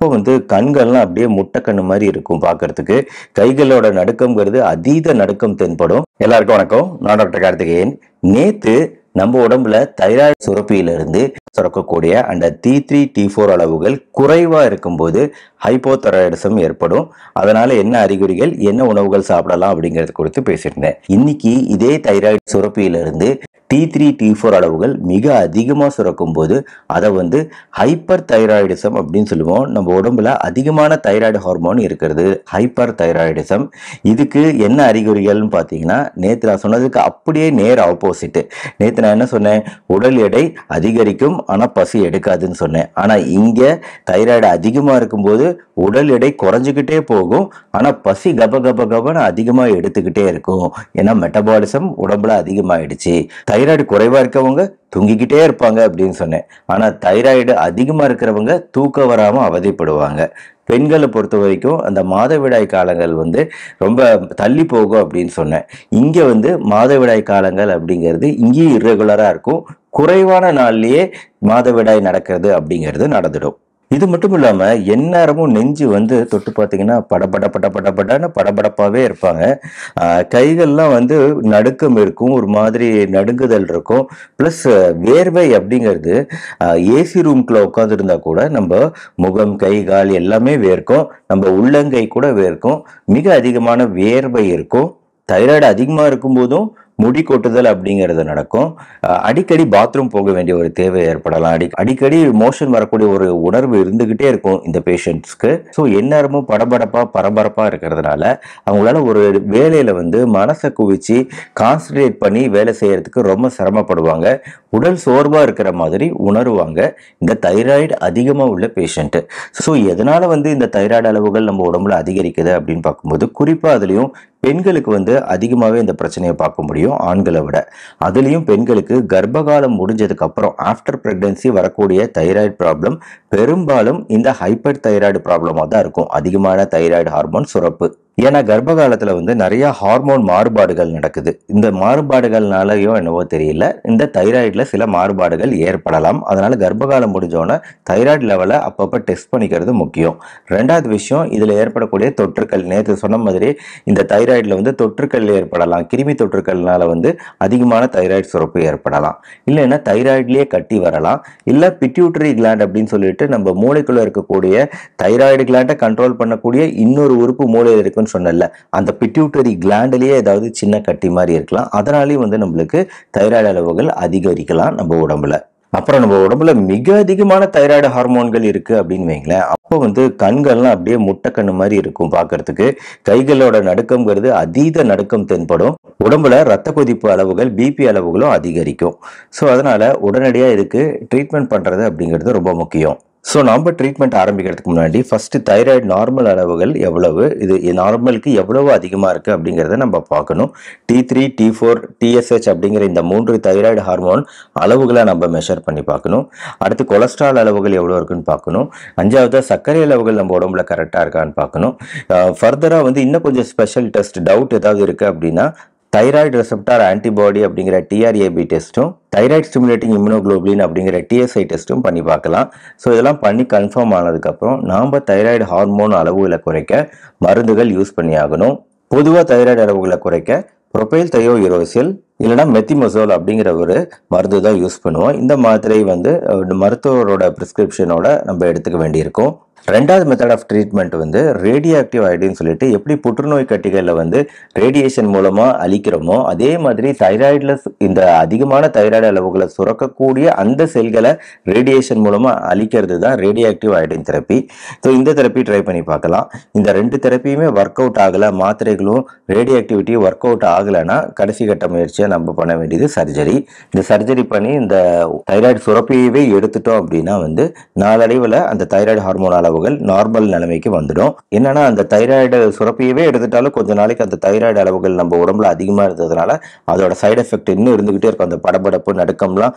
அப்போ வந்து கண்கள்லாம் அப்படியே முட்டைக்கண்ணு மாதிரி இருக்கும் பார்க்கறதுக்கு கைகளோட நடுக்கம்ங்கிறது அதீத நடுக்கம் தென்படும் எல்லாருக்கும் வணக்கம் நான் டாக்டர் கார்த்திகேயன் நேத்து நம்ம உடம்புல தைராய்டு சுரப்பியிலிருந்து சுரக்கக்கூடிய அந்த டி த்ரீ டி ஃபோர் அளவுகள் குறைவாக இருக்கும்போது ஹைப்போதைராய்டிசம் ஏற்படும் அதனால என்ன அறிகுறிகள் என்ன உணவுகள் சாப்பிடலாம் அப்படிங்கிறது குறித்து பேசியிருந்தேன் இன்னைக்கு இதே தைராய்டு சுரப்பியிலிருந்து டி த்ரீ டி ஃபோர் அளவுகள் மிக அதிகமாக சுரக்கும் போது அதை வந்து ஹைப்பர் தைராய்டிசம் அப்படின்னு சொல்லுவோம் நம்ம உடம்புல அதிகமான தைராய்டு ஹார்மோன் இருக்கிறது ஹைப்பர் தைராய்டிசம் இதுக்கு என்ன அறிகுறிகள்னு பார்த்தீங்கன்னா நேற்று நான் சொன்னதுக்கு அப்படியே நேர் ஆப்போசிட்டு நேற்று நான் என்ன சொன்னேன் உடல் எடை அதிகரிக்கும் ஆனால் பசி எடுக்காதுன்னு சொன்னேன் ஆனால் இங்கே தைராய்டு அதிகமாக இருக்கும்போது உடல் எடை குறைஞ்சிக்கிட்டே போகும் ஆனால் பசி கப கப கபன்னு அதிகமாக எடுத்துக்கிட்டே இருக்கும் ஏன்னா மெட்டபாலிசம் உடம்புல அதிகமாகிடுச்சு தை தைராய்டு குறைவாக இருக்கவங்க தூங்கிக்கிட்டே இருப்பாங்க அப்படின்னு சொன்னேன் ஆனால் தைராய்டு அதிகமாக இருக்கிறவங்க தூக்கம் வராமல் அவதிப்படுவாங்க பெண்களை பொறுத்த வரைக்கும் அந்த மாதவிடாய் காலங்கள் வந்து ரொம்ப தள்ளி போகும் அப்படின்னு சொன்னேன் இங்கே வந்து மாதவிடாய் காலங்கள் அப்படிங்கிறது இங்கேயும் இர்ரெகுலராக இருக்கும் குறைவான நாள்லேயே மாதவிடாய் நடக்கிறது அப்படிங்கிறது நடந்துடும் இது மட்டும் இல்லாமல் எந்நேரமும் நெஞ்சு வந்து தொட்டு பார்த்தீங்கன்னா படபட பட பட படபடப்பாகவே இருப்பாங்க கைகள்லாம் வந்து நடுக்கம் இருக்கும் ஒரு மாதிரி நடுங்குதல் இருக்கும் ப்ளஸ் வேர்வை அப்படிங்கிறது ஏசி ரூம்குள்ளே உட்காந்துருந்தா கூட நம்ம முகம் கை கால் எல்லாமே வேர்க்கும் நம்ம உள்ளங்கை கூட வேர்க்கும் மிக அதிகமான வேர்வை இருக்கும் தைராய்டு அதிகமாக இருக்கும்போதும் முடி கொட்டுதல் அப்படிங்கிறது நடக்கும் அடிக்கடி பாத்ரூம் போக வேண்டிய ஒரு தேவை ஏற்படலாம் அடி அடிக்கடி மோஷன் வரக்கூடிய ஒரு உணர்வு இருந்துகிட்டே இருக்கும் இந்த பேஷண்ட்ஸ்க்கு ஸோ எந்நேரமும் படபடப்பாக பரபரப்பாக இருக்கிறதுனால அவங்களால ஒரு வேலையில் வந்து மனசை குவிச்சு கான்சன்ட்ரேட் பண்ணி வேலை செய்கிறதுக்கு ரொம்ப சிரமப்படுவாங்க உடல் சோர்வாக இருக்கிற மாதிரி உணருவாங்க இந்த தைராய்டு அதிகமாக உள்ள பேஷண்ட்டு ஸோ எதனால் வந்து இந்த தைராய்டு அளவுகள் நம்ம உடம்புல அதிகரிக்குது அப்படின்னு பார்க்கும்போது குறிப்பாக அதுலேயும் பெண்களுக்கு வந்து அதிகமாகவே இந்த பிரச்சனையை பார்க்க முடியும் ஆண்களை விட அதுலேயும் பெண்களுக்கு கர்ப்பகாலம் முடிஞ்சதுக்கப்புறம் ஆஃப்டர் ப்ரெக்னென்சி வரக்கூடிய தைராய்டு ப்ராப்ளம் பெரும்பாலும் இந்த ஹைப்பர் தைராய்டு ப்ராப்ளமாக தான் இருக்கும் அதிகமான தைராய்டு ஹார்மோன் சுரப்பு ஏன்னா கர்ப்ப காலத்தில் வந்து நிறையா ஹார்மோன் மாறுபாடுகள் நடக்குது இந்த மாறுபாடுகள்னாலயோ என்னவோ தெரியல இந்த தைராய்டில் சில மாறுபாடுகள் ஏற்படலாம் அதனால் கர்ப்பகாலம் முடிஞ்சோன்னே தைராய்டு லெவலை அப்பப்போ டெஸ்ட் பண்ணிக்கிறது முக்கியம் ரெண்டாவது விஷயம் இதில் ஏற்படக்கூடிய தொற்றுக்கள் நேற்று சொன்ன மாதிரி இந்த தைராய்டில் வந்து தொற்றுக்கள் ஏற்படலாம் கிருமி தொற்றுக்கள்னால வந்து அதிகமான தைராய்டு சுரப்பு ஏற்படலாம் இல்லைன்னா தைராய்ட்லேயே கட்டி வரலாம் இல்லை பிட்யூட்டரி கிளாண்ட் அப்படின்னு சொல்லிட்டு நம்ம மூளைக்குள்ளே இருக்கக்கூடிய தைராய்டு கிளாண்டை கண்ட்ரோல் பண்ணக்கூடிய இன்னொரு உறுப்பு மூளையில் இருக்க இருக்குன்னு சொன்னல அந்த பிட்யூட்டரி கிளாண்டிலேயே ஏதாவது சின்ன கட்டி மாதிரி இருக்கலாம் அதனாலேயும் வந்து நம்மளுக்கு தைராய்டு அளவுகள் அதிகரிக்கலாம் நம்ம உடம்புல அப்புறம் நம்ம உடம்புல மிக அதிகமான தைராய்டு ஹார்மோன்கள் இருக்கு அப்படின்னு வைங்களேன் அப்போ வந்து கண்கள்லாம் அப்படியே முட்டைக்கண்ணு மாதிரி இருக்கும் பார்க்கறதுக்கு கைகளோட நடுக்கம்ங்கிறது அதீத நடுக்கம் தென்படும் உடம்புல ரத்த கொதிப்பு அளவுகள் பிபி அளவுகளும் அதிகரிக்கும் ஸோ அதனால உடனடியாக இதுக்கு ட்ரீட்மெண்ட் பண்ணுறது அப்படிங்கிறது ரொம்ப முக்கியம் ஸோ நம்ம ட்ரீட்மெண்ட் ஆரம்பிக்கிறதுக்கு முன்னாடி ஃபஸ்ட்டு தைராய்டு நார்மல் அளவுகள் எவ்வளவு இது நார்மலுக்கு எவ்வளவு அதிகமாக இருக்குது அப்படிங்கிறத நம்ம பார்க்கணும் T three T four TSH அப்படிங்கிற இந்த மூன்று தைராய்டு ஹார்மோன் அளவுகளை நம்ம மெஷர் பண்ணி பார்க்கணும் அடுத்து கொலஸ்ட்ரால் அளவுகள் எவ்வளோ இருக்குன்னு பார்க்கணும் அஞ்சாவது சர்க்கரை அளவுகள் நம்ம உடம்புல கரெக்டாக இருக்கான்னு பார்க்கணும் ஃபர்தராக வந்து இன்னும் கொஞ்சம் ஸ்பெஷல் டெஸ்ட் டவுட் ஏதாவது இருக்குது அப்படின்னா தைராய்டு ரெசெப்டார் ஆன்டிபாடி அப்படிங்கிற டிஆர்ஏபி டெஸ்ட்டும் தைராய்டு ஸ்டிமுலேட்டிங் இம்யூனோக்ளோபின் அப்படிங்கிற டிஎஸ்ஐ டெஸ்ட்டும் பண்ணி பார்க்கலாம் ஸோ இதெல்லாம் பண்ணி கன்ஃபார்ம் ஆனதுக்கப்புறம் நாம் தைராய்டு ஹார்மோன் அளவுகளை குறைக்க மருந்துகள் யூஸ் பண்ணி ஆகணும் பொதுவாக தைராய்டு அளவுகளை குறைக்க ப்ரொபைல் தையோ யூரோசில் இல்லைனா மெத்திமசோல் அப்படிங்கிற ஒரு மருந்து தான் யூஸ் பண்ணுவோம் இந்த மாத்திரை வந்து மருத்துவரோட ப்ரிஸ்கிரிப்ஷனோட நம்ம எடுத்துக்க வேண்டியிருக்கும் ரெண்டாவது மெத்தட் ஆஃப் ட்ரீட்மெண்ட் வந்து ரேடியோ ஆக்டிவ் அயோடின்னு சொல்லிட்டு எப்படி புற்றுநோய் கட்டிகளில் வந்து ரேடியேஷன் மூலமாக அழிக்கிறோமோ அதே மாதிரி தைராய்டில் இந்த அதிகமான தைராய்டு அளவுகளை சுரக்கக்கூடிய அந்த செல்களை ரேடியேஷன் மூலமாக அழிக்கிறது தான் radio active iodine therapy so இந்த தெரப்பி ட்ரை பண்ணி பார்க்கலாம் இந்த ரெண்டு தெரப்பியுமே ஒர்க் அவுட் ஆகலை மாத்திரைகளும் ரேடியோ ஆக்டிவிட்டியும் ஒர்க் அவுட் ஆகலைன்னா கடைசி கட்ட முயற்சியாக நம்ம பண்ண வேண்டியது சர்ஜரி இந்த சர்ஜரி பண்ணி இந்த தைராய்டு சுரப்பியவே எடுத்துட்டோம் அப்படின்னா வந்து நாளடைவில் அந்த தைராய்டு ஹார்மோனால் அளவுகள் நார்மல் நிலைமைக்கு வந்துடும் என்னன்னா அந்த தைராய்டு சுரப்பியவே எடுத்துட்டாலும் கொஞ்ச நாளைக்கு அந்த தைராய்டு அளவுகள் நம்ம உடம்புல அதிகமாக இருந்ததுனால அதோட சைடு எஃபெக்ட் இன்னும் இருந்துகிட்டே இருக்கும் அந்த படபடப்பு நடுக்கம்லாம்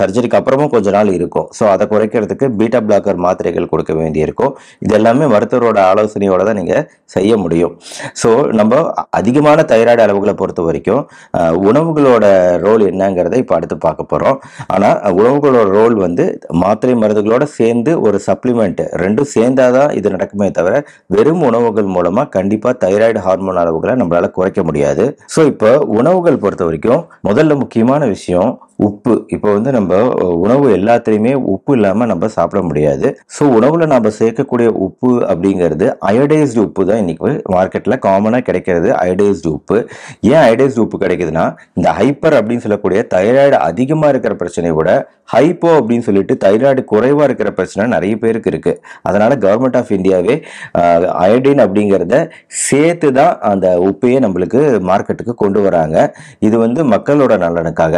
சர்ஜரிக்கு அப்புறமும் கொஞ்ச நாள் இருக்கும் ஸோ அதை குறைக்கிறதுக்கு பீட்டா பிளாக்கர் மாத்திரைகள் கொடுக்க வேண்டியிருக்கும் இது எல்லாமே மருத்துவரோட ஆலோசனையோட தான் நீங்கள் செய்ய முடியும் ஸோ நம்ம அதிகமான தைராய்டு அளவுகளை பொறுத்த வரைக்கும் உணவுகளோட ரோல் என்னங்கிறத இப்போ அடுத்து பார்க்க போகிறோம் ஆனால் உணவுகளோட ரோல் வந்து மாத்திரை மருந்துகளோட சேர்ந்து ஒரு சப்ளிமெண்ட் ரெண்டும் சேர்ந்தாதான் இது நடக்குமே தவிர வெறும் உணவுகள் மூலமாக கண்டிப்பாக தைராய்டு ஹார்மோன் அளவுகளை நம்மளால் குறைக்க முடியாது ஸோ இப்போ உணவுகள் பொறுத்த வரைக்கும் முதல்ல முக்கியமான விஷயம் உப்பு இப்போ வந்து நம்ம உணவு எல்லாத்துலேயுமே உப்பு இல்லாமல் நம்ம சாப்பிட முடியாது ஸோ உணவில் நம்ம சேர்க்கக்கூடிய உப்பு அப்படிங்கிறது அயோடைஸ்டு உப்பு தான் இன்றைக்கி மார்க்கெட்டில் காமனாக கிடைக்கிறது அயோடைஸ்டு உப்பு ஏன் அயோடைஸ்டு உப்பு கிடைக்குதுன்னா இந்த ஹைப்பர் அப்படின்னு சொல்லக்கூடிய தைராய்டு அதிகமாக இருக்கிற பிரச்சனையை விட ஹைப்போ அப்படின்னு சொல்லிட்டு தைராய்டு குறைவாக இருக்கிற பிரச்சனை நிறைய பேருக்கு இருக்குது அதனால் கவர்மெண்ட் ஆஃப் இந்தியாவே அயோடின் அப்படிங்கிறத சேர்த்து தான் அந்த உப்பையே நம்மளுக்கு மார்க்கெட்டுக்கு கொண்டு வராங்க இது வந்து மக்களோட நலனுக்காக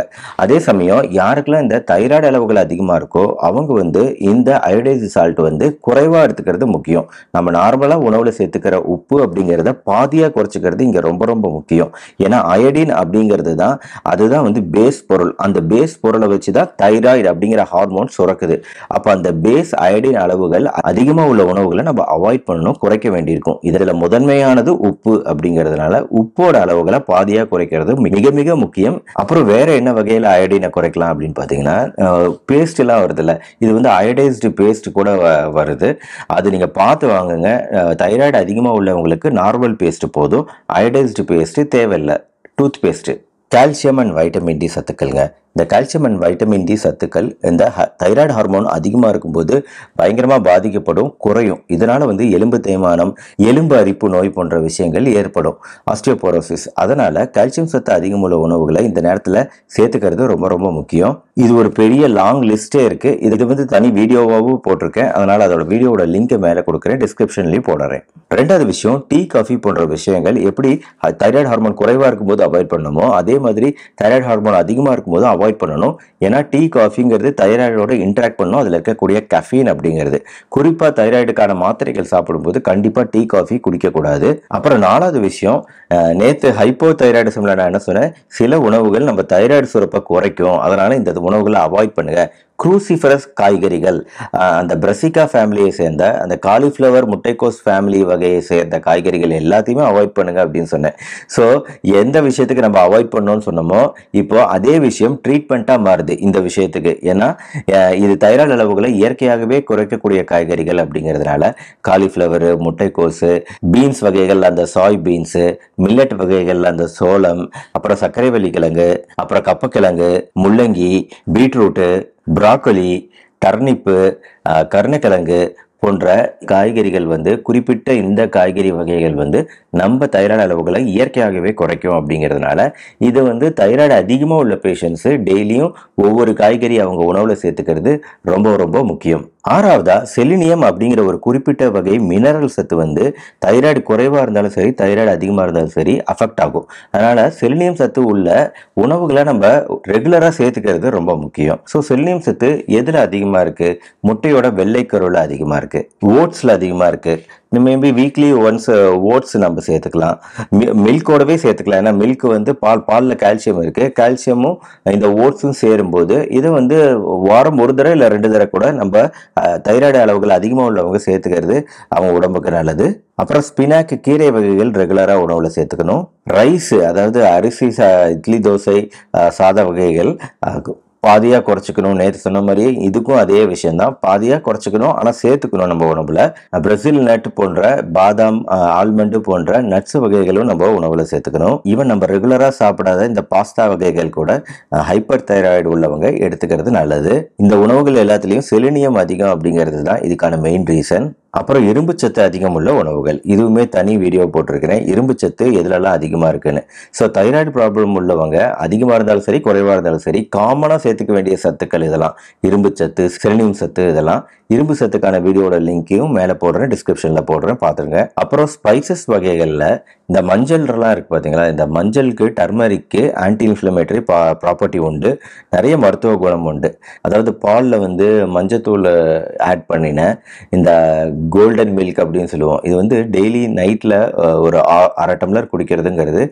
அதே சமயம் சமயம் யாருக்கெல்லாம் இந்த தைராய்டு அளவுகள் அதிகமாக இருக்கோ அவங்க வந்து இந்த அயோடைஸ் சால்ட் வந்து குறைவாக எடுத்துக்கிறது முக்கியம் நம்ம நார்மலாக உணவில் சேர்த்துக்கிற உப்பு அப்படிங்கிறத பாதியாக குறைச்சிக்கிறது இங்கே ரொம்ப ரொம்ப முக்கியம் ஏன்னா அயோடின் அப்படிங்கிறது தான் அதுதான் வந்து பேஸ் பொருள் அந்த பேஸ் பொருளை வச்சு தான் தைராய்டு அப்படிங்கிற ஹார்மோன் சுரக்குது அப்போ அந்த பேஸ் அயோடின் அளவுகள் அதிகமாக உள்ள உணவுகளை நம்ம அவாய்ட் பண்ணணும் குறைக்க வேண்டியிருக்கும் இதில் முதன்மையானது உப்பு அப்படிங்கிறதுனால உப்போட அளவுகளை பாதியாக குறைக்கிறது மிக மிக முக்கியம் அப்புறம் வேற என்ன வகையில் அயோடின் என்ன குறைக்கலாம் அப்படின்னு பார்த்தீங்கன்னா பேஸ்ட்லாம் வருதில்ல இது வந்து அயோடைஸ்டு பேஸ்ட் கூட வருது அது நீங்கள் பார்த்து வாங்குங்க தைராய்டு அதிகமாக உள்ளவங்களுக்கு நார்மல் பேஸ்ட்டு போதும் அயோடைஸ்டு பேஸ்ட்டு தேவையில்லை toothpaste calcium and vitamin D சத்துக்கள்ங்க இந்த கால்சியம் அண்ட் வைட்டமின் டி சத்துக்கள் இந்த தைராய்டு ஹார்மோன் அதிகமாக இருக்கும்போது பயங்கரமாக பாதிக்கப்படும் குறையும் இதனால் வந்து எலும்பு தேய்மானம் எலும்பு அரிப்பு நோய் போன்ற விஷயங்கள் ஏற்படும் ஆஸ்டியோபோரோசிஸ் அதனால் கால்சியம் சத்து அதிகம் உள்ள உணவுகளை இந்த நேரத்தில் சேர்த்துக்கிறது ரொம்ப ரொம்ப முக்கியம் இது ஒரு பெரிய லாங் லிஸ்ட்டே இருக்குது இது வந்து தனி வீடியோவாகவும் போட்டிருக்கேன் அதனால் அதோட வீடியோவோட லிங்க்கை மேலே கொடுக்குறேன் டிஸ்கிரிப்ஷன்லேயும் போடுறேன் ரெண்டாவது விஷயம் டீ காஃபி போன்ற விஷயங்கள் எப்படி தைராய்டு ஹார்மோன் குறைவாக இருக்கும்போது அவாய்ட் பண்ணுமோ அதே மாதிரி தைராய்டு ஹார்மோன் அதிகமாக இருக்கும்போது அவாய்ட் அவாய்ட் பண்ணணும் ஏன்னா டீ காஃபிங்கிறது தைராய்டோட இன்ட்ராக்ட் பண்ணும் அதில் இருக்கக்கூடிய கஃபீன் அப்படிங்கிறது குறிப்பாக தைராய்டுக்கான மாத்திரைகள் சாப்பிடும்போது கண்டிப்பாக டீ காஃபி குடிக்கக்கூடாது அப்புறம் நாலாவது விஷயம் நேற்று ஹைப்போ தைராய்டு நான் என்ன சொன்னேன் சில உணவுகள் நம்ம தைராய்டு சுரப்பை குறைக்கும் அதனால் இந்த உணவுகளை அவாய்ட் பண்ணுங்கள் குரூசிஃபரஸ் காய்கறிகள் அந்த பிரசிகா ஃபேமிலியை சேர்ந்த அந்த காலிஃப்ளவர் முட்டைக்கோஸ் ஃபேமிலி வகையை சேர்ந்த காய்கறிகள் எல்லாத்தையுமே அவாய்ட் பண்ணுங்க அப்படின்னு சொன்னேன் ஸோ எந்த விஷயத்துக்கு நம்ம அவாய்ட் பண்ணோம்னு சொன்னோமோ இப்போ அதே விஷயம் ட்ரீட்மெண்ட்டாக மாறுது இந்த விஷயத்துக்கு ஏன்னா இது தைராய்டு அளவுகளை இயற்கையாகவே குறைக்கக்கூடிய காய்கறிகள் அப்படிங்கிறதுனால காலிஃப்ளவர் முட்டைக்கோஸு பீன்ஸ் வகைகள் அந்த சாய் பீன்ஸு மில்லட் வகைகள் அந்த சோளம் அப்புறம் சர்க்கரை கிழங்கு அப்புறம் கப்பக்கிழங்கு முள்ளங்கி பீட்ரூட்டு ப்ராக்கோலி டர்னிப்பு கருணக்கிழங்கு போன்ற காய்கறிகள் வந்து குறிப்பிட்ட இந்த காய்கறி வகைகள் வந்து நம்ம தைராய்டு அளவுகளை இயற்கையாகவே குறைக்கும் அப்படிங்கிறதுனால இது வந்து தைராய்டு அதிகமாக உள்ள பேஷண்ட்ஸு டெய்லியும் ஒவ்வொரு காய்கறி அவங்க உணவில் சேர்த்துக்கிறது ரொம்ப ரொம்ப முக்கியம் ஆறாவதா செலினியம் அப்படிங்கிற ஒரு குறிப்பிட்ட வகை மினரல் சத்து வந்து தைராய்டு குறைவாக இருந்தாலும் சரி தைராய்டு அதிகமாக இருந்தாலும் சரி அஃபெக்ட் ஆகும் அதனால் செலினியம் சத்து உள்ள உணவுகளை நம்ம ரெகுலராக சேர்த்துக்கிறது ரொம்ப முக்கியம் ஸோ செலினியம் சத்து எதில் அதிகமாக இருக்குது முட்டையோட வெள்ளைக்கருவில் அதிகமாக இருக்குது ஓட்ஸில் அதிகமாக இருக்குது மேபி வீக்லி ஒன்ஸ் ஓட்ஸ் நம்ம சேர்த்துக்கலாம் மில்கோடவே சேர்த்துக்கலாம் ஏன்னா மில்க் வந்து பால் பாலில் கால்சியம் இருக்குது கால்சியமும் இந்த ஓட்ஸும் சேரும்போது இது வந்து வாரம் ஒரு தடவை இல்லை ரெண்டு தடவை கூட நம்ம தைராய்டு அளவுகள் அதிகமாக உள்ளவங்க சேர்த்துக்கிறது அவங்க உடம்புக்கு நல்லது அப்புறம் ஸ்பினாக்கு கீரை வகைகள் ரெகுலராக உணவில் சேர்த்துக்கணும் ரைஸு அதாவது அரிசி சா இட்லி தோசை சாத வகைகள் பாதியாக குறைச்சிக்கணும் நேற்று சொன்ன மாதிரியே இதுக்கும் அதே விஷயம்தான் பாதியாக குறைச்சிக்கணும் ஆனால் சேர்த்துக்கணும் நம்ம உணவில் பிரசில் நட் போன்ற பாதாம் ஆல்மண்டு போன்ற நட்ஸ் வகைகளும் நம்ம உணவில் சேர்த்துக்கணும் ஈவன் நம்ம ரெகுலராக சாப்பிடாத இந்த பாஸ்தா வகைகள் கூட ஹைப்பர் தைராய்டு உள்ளவங்க எடுத்துக்கிறது நல்லது இந்த உணவுகள் எல்லாத்துலேயும் செலினியம் அதிகம் அப்படிங்கிறது தான் இதுக்கான மெயின் ரீசன் அப்புறம் இரும்பு சத்து அதிகம் உள்ள உணவுகள் இதுவுமே தனி வீடியோ போட்டிருக்கிறேன் இரும்பு சத்து எதுலலாம் அதிகமாக இருக்குன்னு ஸோ தைராய்டு ப்ராப்ளம் உள்ளவங்க அதிகமாக இருந்தாலும் சரி குறைவாக இருந்தாலும் சரி காமனாக சேர்த்துக்க வேண்டிய சத்துக்கள் இதெல்லாம் இரும்பு சத்து செலினியம் சத்து இதெல்லாம் இரும்பு சத்துக்கான வீடியோட லிங்க்கையும் மேலே போடுறேன் டிஸ்கிரிப்ஷனில் போடுறேன் பார்த்துருங்க அப்புறம் ஸ்பைசஸ் வகைகளில் இந்த மஞ்சள்லாம் இருக்குது பார்த்தீங்களா இந்த மஞ்சளுக்கு டர்மரிக்கு ஆன்டி இன்ஃப்ளமேட்டரி பா ப்ராப்பர்ட்டி உண்டு நிறைய மருத்துவ குணம் உண்டு அதாவது பாலில் வந்து மஞ்சத்தூள் ஆட் பண்ணின இந்த கோல்டன் மில்க் அப்படின்னு சொல்லுவோம் இது வந்து டெய்லி நைட்டில் ஒரு அரை டம்ளர் குடிக்கிறதுங்கிறது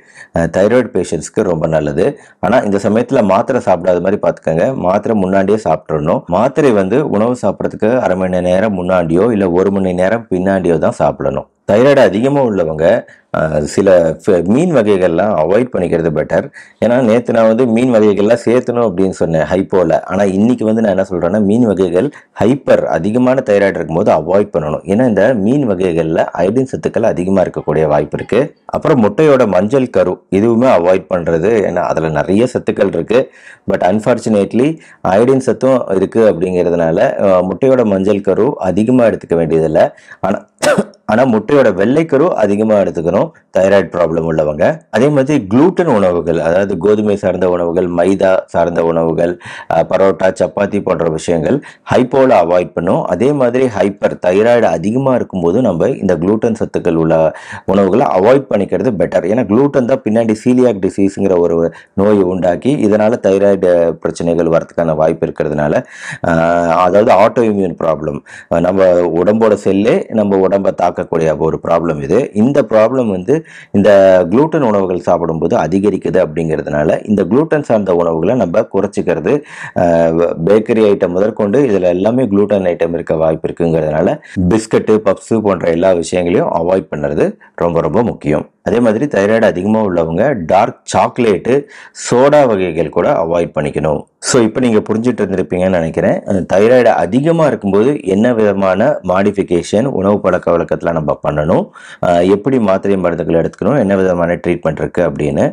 தைராய்டு பேஷண்ட்ஸ்க்கு ரொம்ப நல்லது ஆனால் இந்த சமயத்தில் மாத்திரை சாப்பிடாத மாதிரி பார்த்துக்கோங்க மாத்திரை முன்னாடியே சாப்பிட்றணும் மாத்திரை வந்து உணவு சாப்பிட்றதுக்கு அரை மணி நேரம் முன்னாடியோ இல்லை ஒரு மணி நேரம் பின்னாடியோ தான் சாப்பிடணும் தைராய்டு அதிகமாக உள்ளவங்க சில மீன் வகைகள்லாம் அவாய்ட் பண்ணிக்கிறது பெட்டர் ஏன்னா நேற்று நான் வந்து மீன் வகைகள்லாம் சேர்த்தணும் அப்படின்னு சொன்னேன் ஹைப்போவில் ஆனால் இன்றைக்கி வந்து நான் என்ன சொல்கிறேன்னா மீன் வகைகள் ஹைப்பர் அதிகமான தைராய்டு இருக்கும்போது அவாய்ட் பண்ணணும் ஏன்னா இந்த மீன் வகைகளில் அயடின் சத்துக்கள் அதிகமாக இருக்கக்கூடிய வாய்ப்பு இருக்குது அப்புறம் முட்டையோட மஞ்சள் கரு இதுவுமே அவாய்ட் பண்ணுறது ஏன்னா அதில் நிறைய சத்துக்கள் இருக்குது பட் அன்ஃபார்ச்சுனேட்லி அயடின் சத்தும் இருக்குது அப்படிங்கிறதுனால முட்டையோட மஞ்சள் கரு அதிகமாக எடுத்துக்க வேண்டியதில்லை ஆனால் ஆனால் முட்டையோட வெள்ளைக்கரு அதிகமாக எடுத்துக்கணும் தைராய்டு ப்ராப்ளம் உள்ளவங்க அதே மாதிரி குளூட்டன் உணவுகள் அதாவது கோதுமை சார்ந்த உணவுகள் மைதா சார்ந்த உணவுகள் பரோட்டா சப்பாத்தி போன்ற விஷயங்கள் ஹைப்போவில் அவாய்ட் பண்ணும் அதே மாதிரி ஹைப்பர் தைராய்டு அதிகமாக இருக்கும்போது நம்ம இந்த குளூட்டன் சத்துக்கள் உள்ள உணவுகளை அவாய்ட் பண்ணிக்கிறது பெட்டர் ஏன்னா குளூட்டன் தான் பின்னாடி சீலியாக் டிசீஸுங்கிற ஒரு நோயை உண்டாக்கி இதனால் தைராய்டு பிரச்சனைகள் வரதுக்கான வாய்ப்பு இருக்கிறதுனால அதாவது ஆட்டோ இம்யூன் ப்ராப்ளம் நம்ம உடம்போட செல்லே நம்ம உடம்பை தாக்க பார்க்கக்கூடிய ஒரு ப்ராப்ளம் இது இந்த ப்ராப்ளம் வந்து இந்த குளூட்டன் உணவுகள் சாப்பிடும்போது அதிகரிக்குது அப்படிங்கிறதுனால இந்த குளூட்டன் சார்ந்த உணவுகளை நம்ம குறைச்சிக்கிறது பேக்கரி ஐட்டம் முதற்கொண்டு இதில் எல்லாமே குளூட்டன் ஐட்டம் இருக்க வாய்ப்பு இருக்குங்கிறதுனால பிஸ்கட்டு பப்ஸு போன்ற எல்லா விஷயங்களையும் அவாய்ட் பண்ணுறது ரொம்ப ரொம்ப முக்கியம் அதே மாதிரி தைராய்டு அதிகமாக உள்ளவங்க டார்க் சாக்லேட்டு சோடா வகைகள் கூட அவாய்ட் பண்ணிக்கணும் ஸோ இப்போ நீங்கள் புரிஞ்சுட்டு இருந்திருப்பீங்கன்னு நினைக்கிறேன் தைராய்டு அதிகமாக இருக்கும்போது என்ன விதமான மாடிஃபிகேஷன் உணவு பழக்க நேரத்தில் நம்ம பண்ணணும் எப்படி மாத்திரை மருந்துகள் எடுத்துக்கணும் என்ன விதமான ட்ரீட்மெண்ட் இருக்குது அப்படின்னு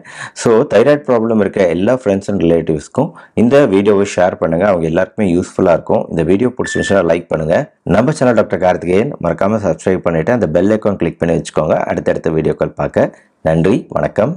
ஸோ தைராய்டு ப்ராப்ளம் இருக்க எல்லா ஃப்ரெண்ட்ஸ் அண்ட் ரிலேட்டிவ்ஸ்க்கும் இந்த வீடியோவை ஷேர் பண்ணுங்கள் அவங்க எல்லாருக்குமே யூஸ்ஃபுல்லாக இருக்கும் இந்த வீடியோ பிடிச்சிருந்துச்சுன்னா லைக் பண்ணுங்கள் நம்ம சேனல் டாக்டர் கார்த்திகேயன் மறக்காமல் சப்ஸ்கிரைப் பண்ணிவிட்டு அந்த பெல் ஐக்கான் கிளிக் பண்ணி வச்சுக்கோங்க அடுத்தடுத்த வீடியோக்கள் பார்க்க நன்றி வணக்கம்